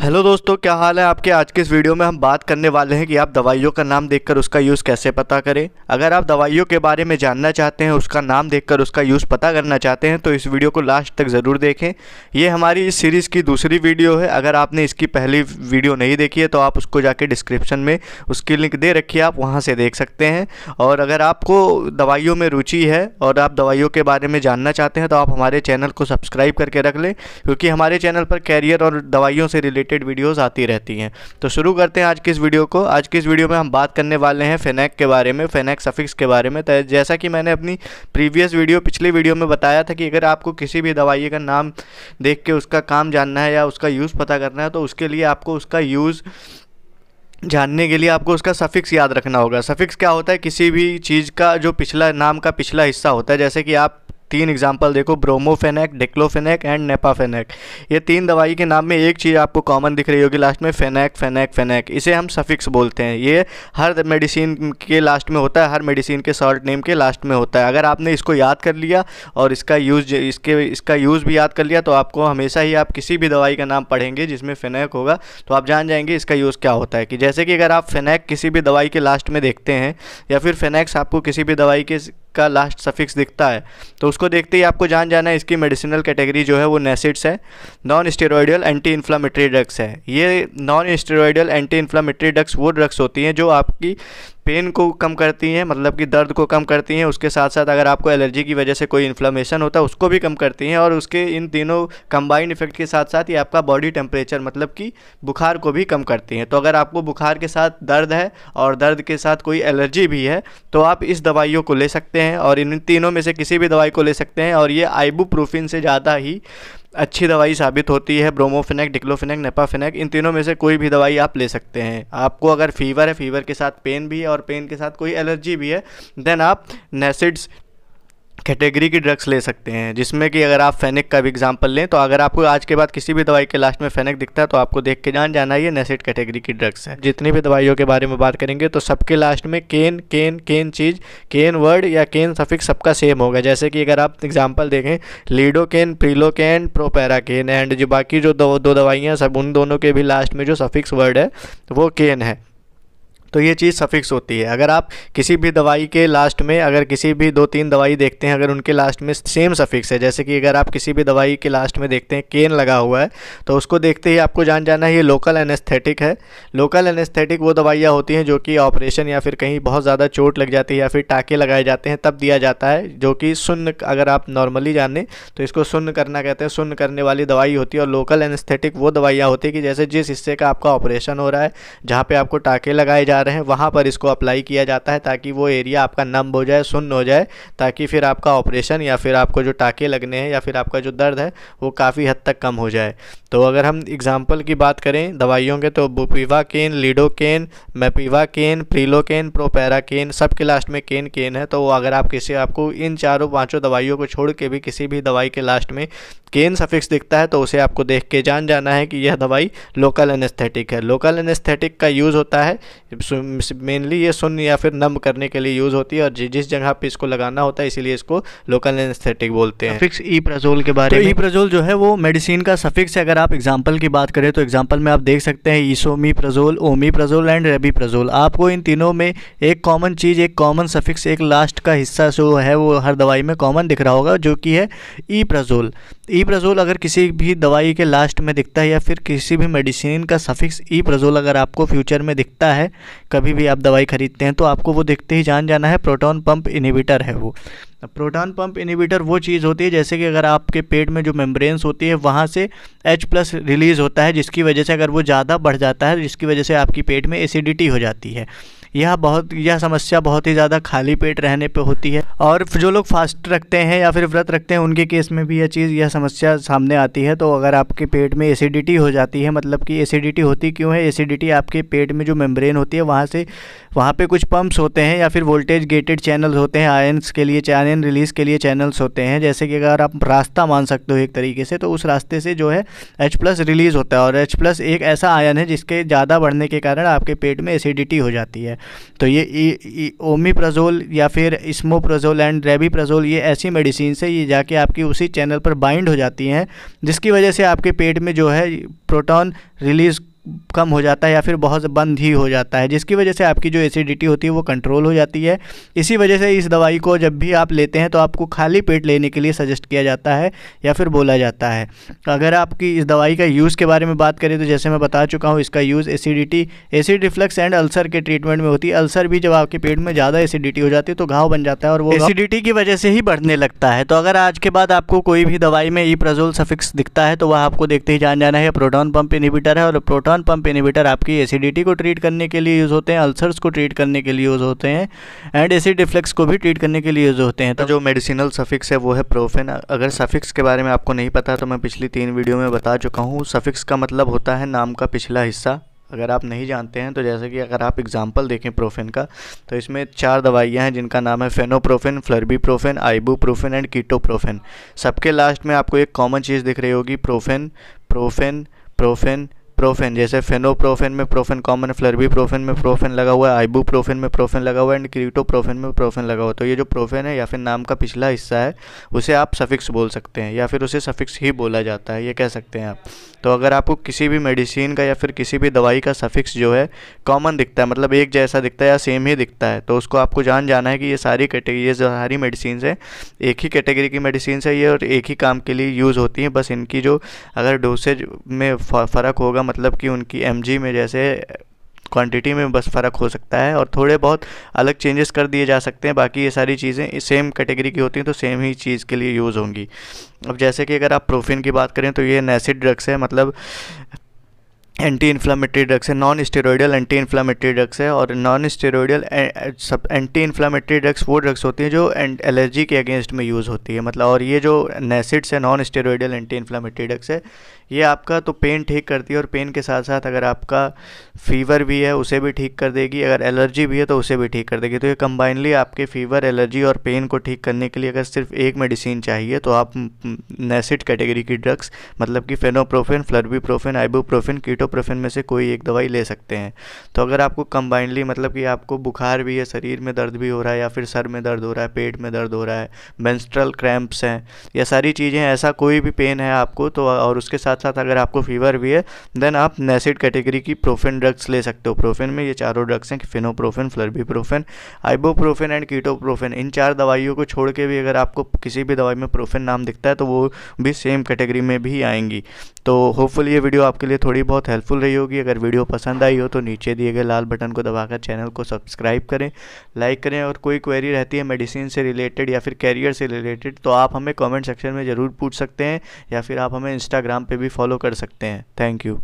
hello दोस्तों क्या हाल है आपके आज के इस वीडियो में हम बात करने वाले हैं कि आप दवाइयों का नाम देखकर उसका यूज़ कैसे पता करें अगर आप दवाइयों के बारे में जानना चाहते हैं उसका नाम देखकर उसका यूज़ पता करना चाहते हैं तो इस वीडियो को लास्ट तक ज़रूर देखें ये हमारी इस सीरीज़ की दूसरी वीडियो है अगर आपने इसकी पहली वीडियो नहीं देखी है तो आप उसको जाके डिस्क्रिप्शन में उसकी लिंक दे रखिए आप वहाँ से देख सकते हैं और अगर आपको दवाइयों में रुचि है और आप दवाइयों के बारे में जानना चाहते हैं तो आप हमारे चैनल को सब्सक्राइब करके रख लें क्योंकि हमारे चैनल पर कैरियर और दवाइयों से रिलेटेड रिलेटेड वीडियोस आती रहती हैं तो शुरू करते हैं आज की इस वीडियो को आज की इस वीडियो में हम बात करने वाले हैं फेनैक के बारे में फेनैक सफिक्स के बारे में तो जैसा कि मैंने अपनी प्रीवियस वीडियो पिछली वीडियो में बताया था कि अगर आपको किसी भी दवाई का नाम देख के उसका काम जानना है या उसका यूज़ पता करना है तो उसके लिए आपको उसका यूज़ जानने के लिए आपको उसका सफ़िक्स याद रखना होगा सफ़िक्स क्या होता है किसी भी चीज़ का जो पिछला नाम का पिछला हिस्सा होता है जैसे कि आप तीन एग्जाम्पल देखो ब्रोमोफेनेक डिक्लोफेनेक एंड नेपाफेनेक ये तीन दवाई के नाम में एक चीज़ आपको कॉमन दिख रही होगी लास्ट में फेनेक फेनेक फेनेक इसे हम सफिक्स बोलते हैं ये हर मेडिसिन के लास्ट में होता है हर मेडिसिन के शॉर्ट नेम के लास्ट में होता है अगर आपने इसको याद कर लिया और इसका यूज़ इसके इसका यूज़ भी याद कर लिया तो आपको हमेशा ही आप किसी भी दवाई का नाम पढ़ेंगे जिसमें फेनेक होगा तो आप जान जाएंगे इसका यूज़ क्या होता है कि जैसे कि अगर आप फेनेक किसी भी दवाई के लास्ट में देखते हैं या फिर फेनेक्स आपको किसी भी दवाई के का लास्ट सफिक्स दिखता है तो उसको देखते ही आपको जान जाना है इसकी मेडिसिनल कैटेगरी जो है वो नेसिड्स है non steroidal anti inflammatory drugs है ये non steroidal anti inflammatory drugs वो ड्रग्स होती हैं जो आपकी पेन को कम करती हैं मतलब कि दर्द को कम करती हैं उसके साथ साथ अगर आपको एलर्जी की वजह से कोई इन्फ्लामेशन होता है उसको भी कम करती हैं और उसके इन तीनों कंबाइंड इफेक्ट के साथ साथ ये आपका बॉडी टेम्परेचर मतलब कि बुखार को भी कम करती हैं तो अगर आपको बुखार के साथ दर्द है और दर्द के साथ कोई एलर्जी भी है तो आप इस दवाइयों को ले सकते हैं और इन तीनों में से किसी भी दवाई को ले सकते हैं और ये आइबू से ज़्यादा ही अच्छी दवाई साबित होती है ब्रोमोफिनेक डिक्लोफिनेक नेपाफिनेक इन तीनों में से कोई भी दवाई आप ले सकते हैं आपको अगर फीवर है फीवर के साथ पेन भी है और पेन के साथ कोई एलर्जी भी है देन आप नेसिड्स कैटेगरी की ड्रग्स ले सकते हैं जिसमें कि अगर आप फेनिक का भी एग्जांपल लें तो अगर आपको आज के बाद किसी भी दवाई के लास्ट में फेनिक दिखता है तो आपको देख के जान जाना ये नेसेट कैटेगरी की ड्रग्स है जितनी भी दवाइयों के बारे में बात करेंगे तो सबके लास्ट में केन केन केन चीज़ केन वर्ड या केन सफिक सबका सेम होगा जैसे कि अगर आप एग्जाम्पल देखें लीडोकेन प्रीलोकेन केन एंड जो बाकी जो दो, दो दवाइयाँ सब उन दोनों के भी लास्ट में जो सफिक्स वर्ड है वो केन है तो ये चीज़ सफ़िक्स होती है अगर आप किसी भी दवाई के लास्ट में अगर किसी भी दो तीन दवाई देखते हैं अगर उनके लास्ट में सेम सफ़िक्स है जैसे कि अगर आप किसी भी दवाई के लास्ट में देखते हैं केन लगा हुआ है तो उसको देखते ही आपको जान जाना है ये लोकल एनेस्थेटिक है लोकल एनेस्थेटिक वो दवाइयाँ होती हैं जो कि ऑपरेशन या फिर कहीं बहुत ज़्यादा चोट लग जाती है या फिर टाके लगाए जाते हैं तब दिया जाता है जो कि सुन्न अगर आप नॉर्मली जाने तो इसको सुन्न करना कहते हैं सुन्न करने वाली दवाई होती है और लोकल एनेस्थेटिक वो दवाइयाँ होती है कि जैसे जिस हिस्से का आपका ऑपरेशन हो रहा है जहाँ पर आपको टाके लगाए जा जा रहे हैं वहाँ पर इसको अप्लाई किया जाता है ताकि वो एरिया आपका नम हो जाए सुन्न हो जाए ताकि फिर आपका ऑपरेशन या फिर आपको जो टाके लगने हैं या फिर आपका जो दर्द है वो काफ़ी हद तक कम हो जाए तो अगर हम एग्ज़ाम्पल की बात करें दवाइयों के तो केन लीडोकेन केन प्रीलोकेन केन सब के लास्ट में केन केन है तो अगर आप किसी आपको इन चारों पाँचों दवाइयों को छोड़ के भी किसी भी दवाई के लास्ट में केन सफिक्स दिखता है तो उसे आपको देख के जान जाना है कि यह दवाई लोकल एनेस्थेटिक है लोकल एनेस्थेटिक का यूज़ होता है मेनली ये सुन या फिर नम करने के लिए यूज़ होती है और जिस जगह पे इसको लगाना होता है इसीलिए इसको लोकल एनेस्थेटिक बोलते हैं फिक्स ई प्रजोल के बारे तो में ई प्रजोल जो है वो मेडिसिन का सफिक्स है अगर आप एग्जाम्पल की बात करें तो एग्जाम्पल में आप देख सकते हैं ईसोमी प्रजोल ओमी प्रजोल एंड रेबी प्रजोल आपको इन तीनों में एक कॉमन चीज़ एक कॉमन सफिक्स एक लास्ट का हिस्सा जो है वो हर दवाई में कॉमन दिख रहा होगा जो कि है ई प्रजोल ई प्रजोल अगर किसी भी दवाई के लास्ट में दिखता है या फिर किसी भी मेडिसिन का सफिक्स ई प्रजोल अगर आपको फ्यूचर में दिखता है कभी भी आप दवाई खरीदते हैं तो आपको वो देखते ही जान जाना है प्रोटॉन पंप इनिबिटर है वो प्रोटॉन पंप इनिबिटर वो चीज़ होती है जैसे कि अगर आपके पेट में जो मेम्ब्रेन्स होती है वहाँ से एच प्लस रिलीज़ होता है जिसकी वजह से अगर वो ज़्यादा बढ़ जाता है जिसकी वजह से आपकी पेट में एसिडिटी हो जाती है यह बहुत यह समस्या बहुत ही ज़्यादा खाली पेट रहने पर होती है और जो लोग फास्ट रखते हैं या फिर व्रत रखते हैं उनके केस में भी यह चीज़ यह समस्या सामने आती है तो अगर आपके पेट में एसिडिटी हो जाती है मतलब कि एसिडिटी होती क्यों है एसिडिटी आपके पेट में जो मेम्ब्रेन होती है वहाँ से वहाँ पर कुछ पम्प्स होते हैं या फिर वोल्टेज गेटेड चैनल्स होते हैं आयन्स के लिए आयन रिलीज के लिए चैनल्स होते हैं जैसे कि अगर आप रास्ता मान सकते हो एक तरीके से तो उस रास्ते से जो है एच प्लस रिलीज़ होता है और एच प्लस एक ऐसा आयन है जिसके ज़्यादा बढ़ने के कारण आपके पेट में एसिडिटी हो जाती है तो ये प्रजोल या फिर प्रजोल एंड रेबीप्राजोल ये ऐसी मेडिसिन है ये जाके आपकी उसी चैनल पर बाइंड हो जाती हैं जिसकी वजह से आपके पेट में जो है प्रोटॉन रिलीज़ कम हो जाता है या फिर बहुत बंद ही हो जाता है जिसकी वजह से आपकी जो एसिडिटी होती है वो कंट्रोल हो जाती है इसी वजह से इस दवाई को जब भी आप लेते हैं तो आपको खाली पेट लेने के लिए सजेस्ट किया जाता है या फिर बोला जाता है अगर आपकी इस दवाई का यूज़ के बारे में बात करें तो जैसे मैं बता चुका हूँ इसका use acidity acid reflux and ulcer के ट्रीटमेंट में होती है अल्सर भी जब आपके पेट में ज़्यादा एसिडिटी हो जाती है तो घाव बन जाता है और वो एसिडिटी की वजह से ही बढ़ने लगता है तो अगर आज के बाद आपको कोई भी दवाई में ई सफिक्स दिखता है तो वह आपको देखते ही जान जाना है प्रोटॉन पम्प इनिबिटर है और प्रोटॉन न्यूट्रॉन पंप इनिवेटर आपकी एसिडिटी को ट्रीट करने के लिए यूज़ होते हैं अल्सर्स को ट्रीट करने के लिए यूज़ होते हैं एंड एसिड डिफ्लेक्स को भी ट्रीट करने के लिए यूज़ होते हैं तो जो मेडिसिनल सफिक्स है वो है प्रोफेन अगर सफिक्स के बारे में आपको नहीं पता तो मैं पिछली तीन वीडियो में बता चुका हूँ सफिक्स का मतलब होता है नाम का पिछला हिस्सा अगर आप नहीं जानते हैं तो जैसे कि अगर आप एग्जांपल देखें प्रोफेन का तो इसमें चार दवाइयां हैं जिनका नाम है fenoprofen flurbi flurbiprofen ibuprofen and ketoprofen सबके लास्ट में आपको एक कॉमन चीज़ दिख रही होगी प्रोफेन प्रोफेन प्रोफेन प्रोफेन जैसे फेनोप्रोफेन में प्रोफेन कॉमन फ्लर्बी प्रोफेन में प्रोफेन लगा हुआ है आइबू प्रोफेन में प्रोफेन लगा हुआ है एंड क्रीटो प्रोफेन में प्रोफेन लगा हुआ है तो ये जो प्रोफेन है या फिर नाम का पिछला हिस्सा है उसे आप सफिक्स बोल सकते हैं या फिर उसे सफिक्स ही बोला जाता है ये कह सकते हैं आप तो अगर आपको किसी भी मेडिसिन का या फिर किसी भी दवाई का सफिक्स जो है कॉमन दिखता है मतलब एक जैसा दिखता है या सेम ही दिखता है तो उसको आपको जान जाना है कि ये सारी कैटेगरी ये सारी मेडिसिन है एक ही कैटेगरी की मेडिसिन है ये और एक ही काम के लिए यूज़ होती हैं बस इनकी जो अगर डोसेज में फ़र्क होगा मतलब कि उनकी एम में जैसे क्वांटिटी में बस फ़र्क हो सकता है और थोड़े बहुत अलग चेंजेस कर दिए जा सकते हैं बाकी ये सारी चीज़ें सेम कैटेगरी की होती हैं तो सेम ही चीज़ के लिए यूज़ होंगी अब जैसे कि अगर आप प्रोफिन की बात करें तो ये नैसिड ड्रग्स है मतलब एंटी इन्फ्लामेटरी ड्रग्स है non steroidal anti inflammatory drugs है और नॉन स्टेरॉयडल eh, eh, सब एंटी इन्फ्लामेटरी ड्रग्स वो ड्रग्स होती हैं जो एलर्जी के अगेंस्ट में यूज़ होती है मतलब और ये जो नेसिड्स है non steroidal anti inflammatory drugs है ये आपका तो पेन ठीक करती है और पेन के साथ साथ अगर आपका फीवर भी है उसे भी ठीक कर देगी अगर एलर्जी भी है तो उसे भी ठीक कर देगी तो ये कंबाइनली आपके फीवर एलर्जी और पेन को ठीक करने के लिए अगर सिर्फ एक मेडिसिन चाहिए तो आप नेसिड mm, कैटेगरी mm, की ड्रग्स मतलब कि फेनोप्रोफेन फ्लर्बीप्रोफेन आइबूप्रोफेन कीटो इबुप्रोफेन में से कोई एक दवाई ले सकते हैं तो अगर आपको कंबाइंडली मतलब कि आपको बुखार भी है शरीर में दर्द भी हो रहा है या फिर सर में दर्द हो रहा है पेट में दर्द हो रहा है मेंस्ट्रल क्रैम्प्स हैं या सारी चीज़ें ऐसा कोई भी पेन है आपको तो और उसके साथ साथ अगर आपको फीवर भी है देन आप नेसिड कैटेगरी की प्रोफेन ड्रग्स ले सकते हो प्रोफेन में ये चारों ड्रग्स हैं fenoprofen flurbiprofen ibuprofen and ketoprofen इन चार दवाइयों को छोड़ के भी अगर आपको किसी भी दवाई में प्रोफेन नाम दिखता है तो वो भी सेम कैटेगरी में भी आएंगी तो होपफुली ये वीडियो आपके लिए थोड़ी बहुत हेल्प हेल्पफुल रही होगी अगर वीडियो पसंद आई हो तो नीचे दिए गए लाल बटन को दबाकर चैनल को सब्सक्राइब करें लाइक करें और कोई क्वेरी रहती है मेडिसिन से रिलेटेड या फिर कैरियर से रिलेटेड तो आप हमें कमेंट सेक्शन में ज़रूर पूछ सकते हैं या फिर आप हमें इंस्टाग्राम पर भी फॉलो कर सकते हैं थैंक यू